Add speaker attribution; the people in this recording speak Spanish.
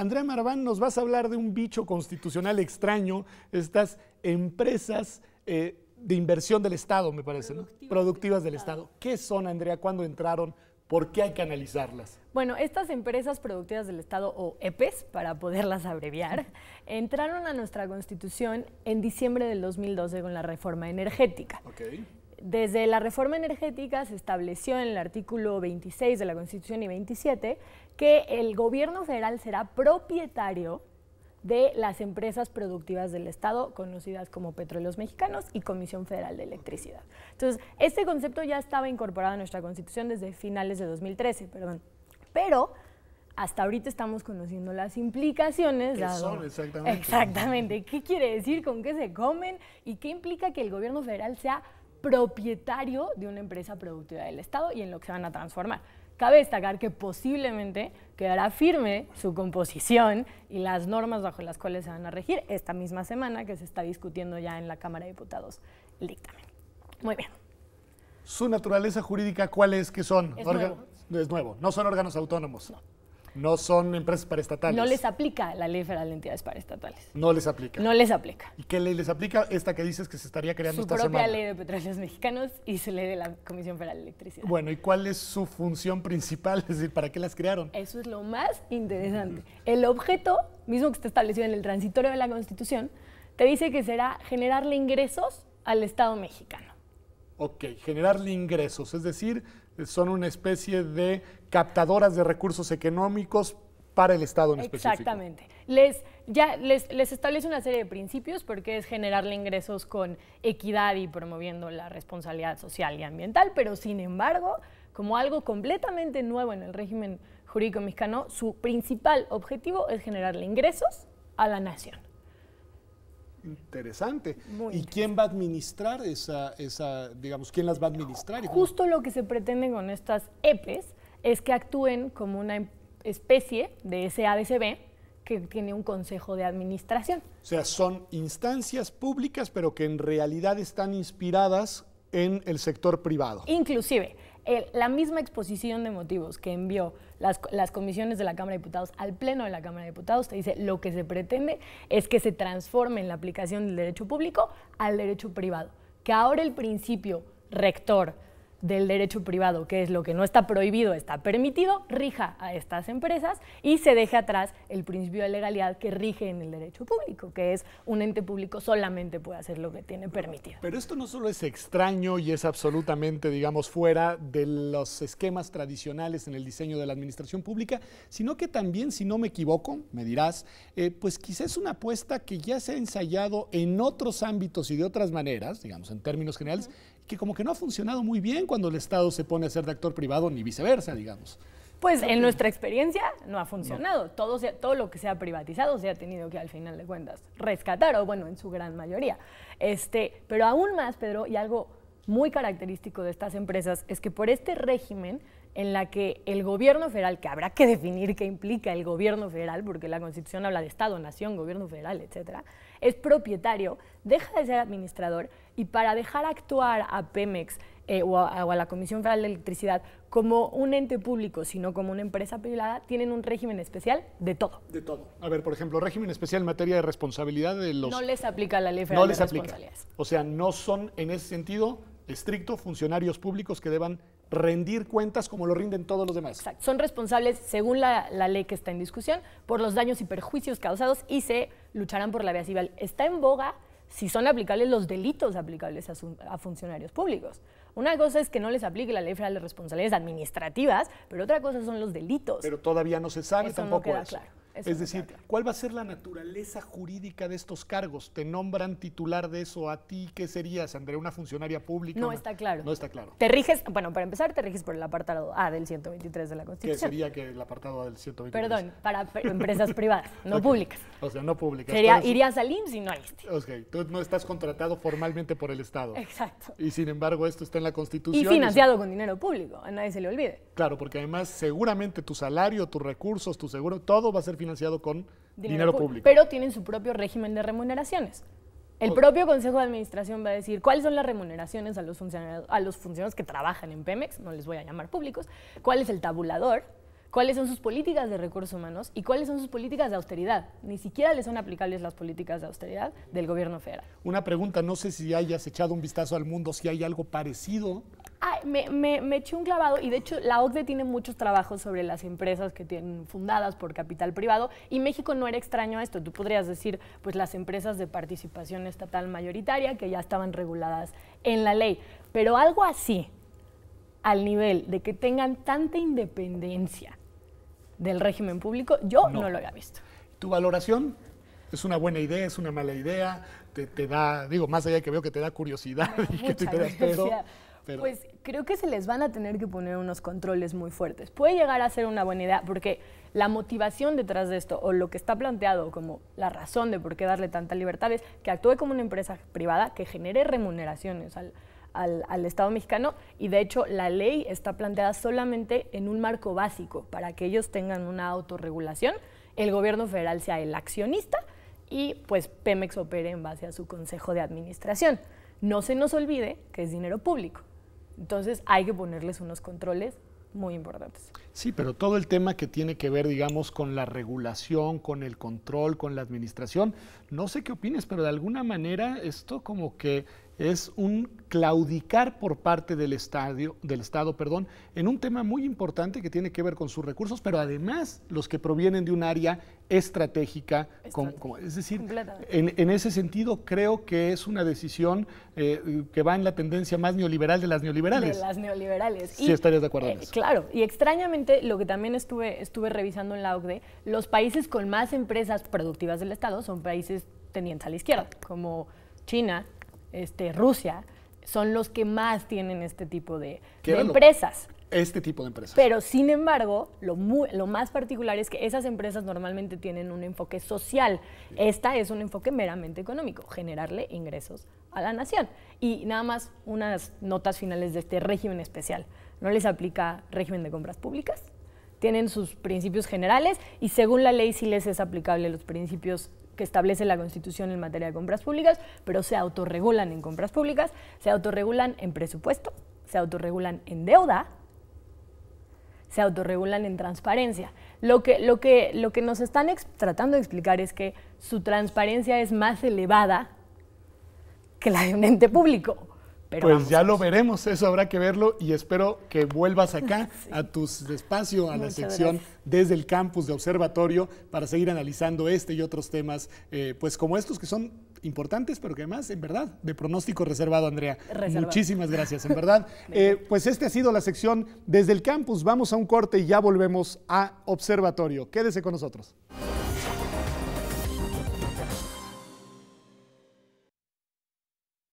Speaker 1: Andrea Marván, nos vas a hablar de un bicho constitucional extraño, estas empresas eh, de inversión del Estado, me parece, productivas, ¿no? productivas del, Estado. ¿Qué son, Andrea? ¿Cuándo entraron? ¿Por qué hay que analizarlas?
Speaker 2: Bueno, estas empresas productivas del Estado, o EPES, para poderlas abreviar, entraron a nuestra Constitución en diciembre del 2012 con la reforma energética. Desde la reforma energética se estableció en el artículo 26 de la Constitución y 27 que el gobierno federal será propietario de las empresas productivas del Estado, conocidas como Petróleos Mexicanos y Comisión Federal de Electricidad. Entonces, este concepto ya estaba incorporado en nuestra Constitución desde finales de 2013, perdón. Pero hasta ahorita estamos conociendo las implicaciones. ¿Qué son exactamente? Exactamente. ¿Qué quiere decir? ¿Con qué se comen? ¿Y qué implica que el gobierno federal sea propietario de una empresa productiva del Estado y en lo que se van a transformar. Cabe destacar que posiblemente quedará firme su composición y las normas bajo las cuales se van a regir esta misma semana que se está discutiendo ya en la Cámara de Diputados el dictamen. Muy bien.
Speaker 1: ¿Su naturaleza jurídica cuáles que son? Es nuevo. es nuevo. no son órganos autónomos. No son empresas paraestatales. No les
Speaker 2: aplica la ley federal de entidades paraestatales.
Speaker 1: No les aplica. No les aplica. ¿Y qué ley les aplica? Esta que dices que se estaría creando esta semana. Su propia ley
Speaker 2: de petróleos mexicanos y se ley de la Comisión Federal de Electricidad.
Speaker 1: Bueno, ¿y cuál es su función principal? Es decir, ¿para qué las crearon?
Speaker 2: Eso es lo más interesante. El objeto, mismo que está establecido en el transitorio de la Constitución, te dice que será generarle ingresos al Estado mexicano.
Speaker 1: Ok, generarle ingresos, es decir, son una especie de captadoras de recursos económicos para el Estado en específico. Exactamente.
Speaker 2: Les, ya les, establece una serie de principios porque es generarle ingresos con equidad y promoviendo la responsabilidad social y ambiental, pero sin embargo, como algo completamente nuevo en el régimen jurídico mexicano, su principal objetivo es generarle ingresos a la nación.
Speaker 1: Interesante. ¿Y quién va a administrar esa, esa, digamos, quién las va a administrar?
Speaker 2: Justo lo que se pretende con estas EPEs es que actúen como una especie de SADCB que tiene un consejo de administración.
Speaker 1: O sea, son instancias públicas, pero que en realidad están inspiradas en el sector privado.
Speaker 2: Inclusive, la misma exposición de motivos que envió las, las, comisiones de la Cámara de Diputados al Pleno de la Cámara de Diputados, te dice lo que se pretende es que se transforme en la aplicación del derecho público al derecho privado, que ahora el principio rector del derecho privado, que es lo que no está prohibido, está permitido, rija a estas empresas y se deje atrás el principio de legalidad que rige en el derecho público, que es un ente público solamente puede hacer lo que tiene permitido.
Speaker 1: Pero esto no solo es extraño y es absolutamente, digamos, fuera de los esquemas tradicionales en el diseño de la administración pública, sino que también, si no me equivoco, me dirás, eh, pues quizás es una apuesta que ya se ha ensayado en otros ámbitos y de otras maneras, digamos, en términos generales, que como que no ha funcionado muy bien cuando el Estado se pone a ser de actor privado, ni viceversa, digamos.
Speaker 2: Pues en nuestra experiencia no ha funcionado. Todo, todo lo que se ha privatizado se ha tenido que al final de cuentas rescatar, o bueno, en su gran mayoría. Este, pero aún más, Pedro, y algo muy característico de estas empresas es que por este régimen en la que el gobierno federal, que habrá que definir qué implica el gobierno federal, porque la Constitución habla de Estado, Nación, gobierno federal, etc., es propietario, deja de ser administrador y para dejar actuar a Pemex eh, o, a, la Comisión Federal de Electricidad como un ente público, sino como una empresa privada, tienen un régimen especial
Speaker 1: de todo. De todo. A ver, por ejemplo, régimen especial en materia de responsabilidad de los... No les
Speaker 2: aplica la ley federal no les de Aplica.
Speaker 1: O sea, no son en ese sentido estricto funcionarios públicos que deban rendir cuentas como lo rinden todos los demás. Exacto.
Speaker 2: Son responsables, según la, ley que está en discusión, por los daños y perjuicios causados y se lucharán por la vía civil. Está en boga si son aplicables los delitos aplicables a, funcionarios públicos. Una cosa es que no les aplique la ley federal de responsabilidades administrativas, pero otra cosa son los delitos. Pero
Speaker 1: todavía no se sabe tampoco eso es decir, ¿cuál va a ser la naturaleza jurídica de estos cargos? ¿Te nombran titular de eso a ti? ¿Qué serías, Andrea? ¿Una funcionaria pública? No está claro. No está claro. Te
Speaker 2: riges, bueno, para empezar, te riges por el apartado A del 123 de la Constitución. ¿Qué
Speaker 1: sería que el apartado A del 123? Perdón,
Speaker 2: para empresas privadas, no públicas.
Speaker 1: O sea, no públicas. Sería, irías al IMSS y no al IMSS. Ok, tú no estás contratado formalmente por el Estado. Exacto. Y sin embargo, esto está en la Constitución. Y financiado
Speaker 2: con dinero público, a nadie se le olvide.
Speaker 1: Claro, porque además seguramente tu salario, tus recursos, tu seguro, todo va a ser financiado con dinero, público. Pero
Speaker 2: tienen su propio régimen de remuneraciones. El propio Consejo de Administración va a decir cuáles son las remuneraciones a los, funcionarios, a los funcionarios que trabajan en Pemex, no les voy a llamar públicos, cuál es el tabulador, cuáles son sus políticas de recursos humanos y cuáles son sus políticas de austeridad. Ni siquiera les son aplicables las políticas de austeridad
Speaker 1: del gobierno federal. Una pregunta, no sé si hayas echado un vistazo al mundo, si hay algo parecido
Speaker 2: me, me, me, eché un clavado y de hecho la OCDE tiene muchos trabajos sobre las empresas que tienen fundadas por capital privado y México no era extraño a esto. Tú podrías decir, pues las empresas de participación estatal mayoritaria que ya estaban reguladas en la ley, pero algo así, al nivel de que tengan tanta independencia del régimen público, yo no, lo había visto.
Speaker 1: ¿Tu valoración? ¿Es una buena idea? ¿Es una mala idea? Te, da, digo, más allá que veo que te da curiosidad y que te pues
Speaker 2: creo que se les van a tener que poner unos controles muy fuertes. Puede llegar a ser una buena idea porque la motivación detrás de esto o lo que está planteado como la razón de por qué darle tanta libertad es que actúe como una empresa privada que genere remuneraciones al, al, Estado mexicano y de hecho la ley está planteada solamente en un marco básico para que ellos tengan una autorregulación, el gobierno federal sea el accionista y pues Pemex opere en base a su consejo de administración. No se nos olvide que es dinero público entonces hay que ponerles unos controles muy importantes.
Speaker 1: Sí, pero todo el tema que tiene que ver, digamos, con la regulación, con el control, con la administración, no sé qué opines, pero de alguna manera esto como que es un claudicar por parte del, estadio, del Estado perdón, en un tema muy importante que tiene que ver con sus recursos, pero además los que provienen de un área estratégica. Como, es decir, en, ese sentido creo que es una decisión eh, que va en la tendencia más neoliberal de las neoliberales. De las
Speaker 2: neoliberales. Sí, estarías de acuerdo eh, eso. Claro, y extrañamente lo que también estuve, estuve revisando en la OCDE, los países con más empresas productivas del Estado son países tenientes a la izquierda, como China, este, Rusia, son los que más tienen este tipo de, empresas.
Speaker 1: este tipo de empresas. Pero
Speaker 2: sin embargo, lo, más particular es que esas empresas normalmente tienen un enfoque social. Esta es un enfoque meramente económico, generarle ingresos a la nación. Y nada más unas notas finales de este régimen especial. No les aplica régimen de compras públicas, tienen sus principios generales y según la ley sí les es aplicable los principios que establece la Constitución en materia de compras públicas, pero se autorregulan en compras públicas, se autorregulan en presupuesto, se autorregulan en deuda, se autorregulan en transparencia. Lo que, lo que nos están tratando de explicar es que su transparencia es más elevada que la de un ente público
Speaker 1: pues ya lo veremos, eso habrá que verlo y espero que vuelvas acá a tu espacio, a la sección desde el campus de observatorio para seguir analizando este y otros temas, eh, pues como estos que son importantes, pero que además, en verdad, de pronóstico reservado, Andrea. Muchísimas gracias, en verdad. Eh, pues esta ha sido la sección desde el campus, vamos a un corte y ya volvemos a observatorio. Quédese con nosotros.